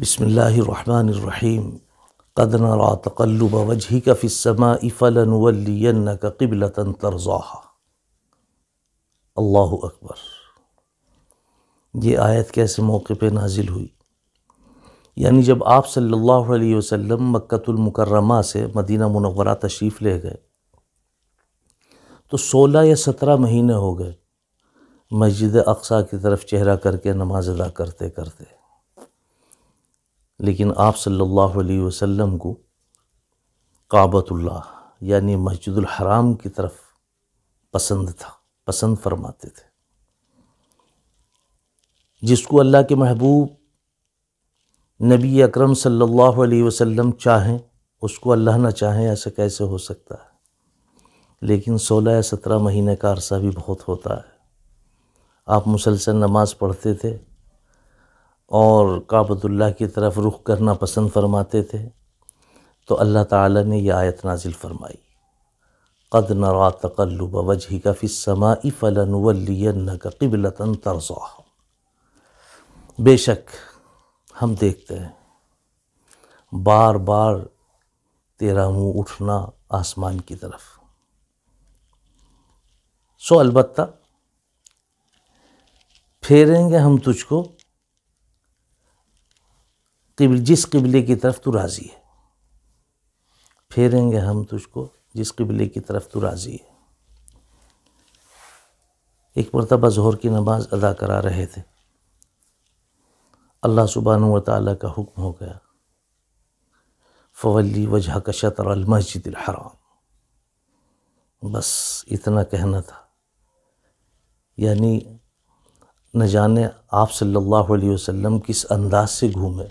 بسم اللہ الرحمن الرحیم قد نرى تقلب وجهك في السماء فلنولينك قبلة ترضاها اللہ اکبر یہ آیت کیسے موقع پہ نازل ہوئی یعنی جب آپ صلی اللہ علیہ وسلم مکہ المکرمہ سے مدینہ منورہ تشریف لے گئے تو سولہ یا سترہ مہینے ہو گئے مسجد اقصا کی طرف چہرہ کر کے نماز ادا کرتے کرتے لیکن آپ صلی اللہ علیہ وسلم کو کعبۃ اللہ یعنی مسجد الحرام کی طرف پسند تھا پسند فرماتے تھے جس کو اللہ کے محبوب نبی اکرم صلی اللہ علیہ وسلم چاہیں اس کو اللہ نہ چاہیں ایسا کیسے ہو سکتا ہے لیکن سولہ یا سترہ مہینے کا عرصہ بھی بہت ہوتا ہے آپ مسلسل نماز پڑھتے تھے اور کعبۃ اللہ کی طرف رخ کرنا پسند فرماتے تھے تو اللہ تعالیٰ نے یہ آیت نازل فرمائی قد نرا تقلب وجہ کا فی سماف کب لطن بے شک ہم دیکھتے ہیں بار بار تیرا منہ اٹھنا آسمان کی طرف سو البتہ پھیریں گے ہم تجھ کو قبل جس قبلے کی طرف تو راضی ہے پھیریں گے ہم تجھ کو جس قبلے کی طرف تو راضی ہے ایک مرتبہ ظہر کی نماز ادا کرا رہے تھے اللہ سبحانہ و تعالیٰ کا حکم ہو گیا فولی وجہ کا شطر المسجد الحرام بس اتنا کہنا تھا یعنی نہ جانے آپ صلی اللہ علیہ وسلم کس انداز سے گھومے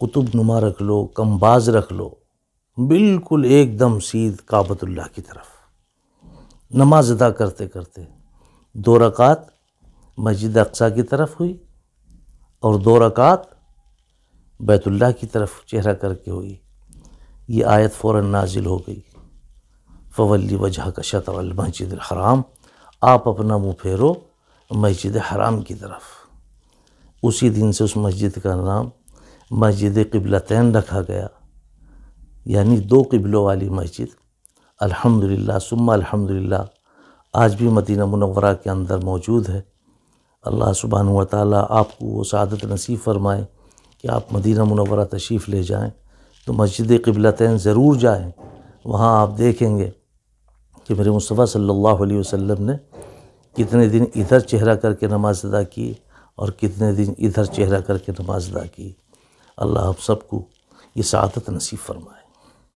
قطب نما رکھ لو کم باز رکھ لو بالکل ایک دم سید کعبۃ اللہ کی طرف نماز ادا کرتے کرتے دو رکعت مسجد اقسا کی طرف ہوئی اور دو رکعت بیت اللہ کی طرف چہرہ کر کے ہوئی یہ آیت فوراً نازل ہو گئی فولی وجہ شطر المسجد الحرام آپ اپنا منہ پھیرو مسجد حرام کی طرف اسی دن سے اس مسجد کا نام مسجد قبلتین رکھا گیا یعنی دو قبلوں والی مسجد الحمدللہ ثم الحمدللہ آج بھی مدینہ منورہ کے اندر موجود ہے اللہ سبحانہ و آپ کو وہ سعادت نصیب فرمائے کہ آپ مدینہ منورہ تشریف لے جائیں تو مسجد قبلتین ضرور جائیں وہاں آپ دیکھیں گے کہ میرے مصطفیٰ صلی اللہ علیہ وسلم نے کتنے دن ادھر چہرہ کر کے نماز ادا کی اور کتنے دن ادھر چہرہ کر کے نماز ادا کی اللہ آپ سب کو یہ سعادت نصیب فرمائے